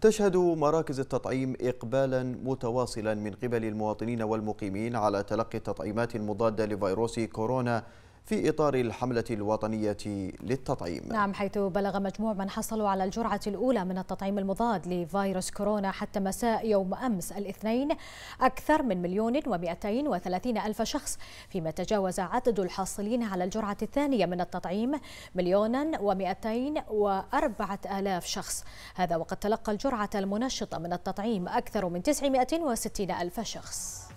تشهد مراكز التطعيم إقبالا متواصلا من قبل المواطنين والمقيمين على تلقي التطعيمات المضادة لفيروس كورونا في إطار الحملة الوطنية للتطعيم نعم حيث بلغ مجموع من حصلوا على الجرعة الأولى من التطعيم المضاد لفيروس كورونا حتى مساء يوم أمس الاثنين أكثر من مليون ومئتين وثلاثين ألف شخص فيما تجاوز عدد الحاصلين على الجرعة الثانية من التطعيم مليونا ومئتين وأربعة آلاف شخص هذا وقد تلقى الجرعة المنشطة من التطعيم أكثر من وستين ألف شخص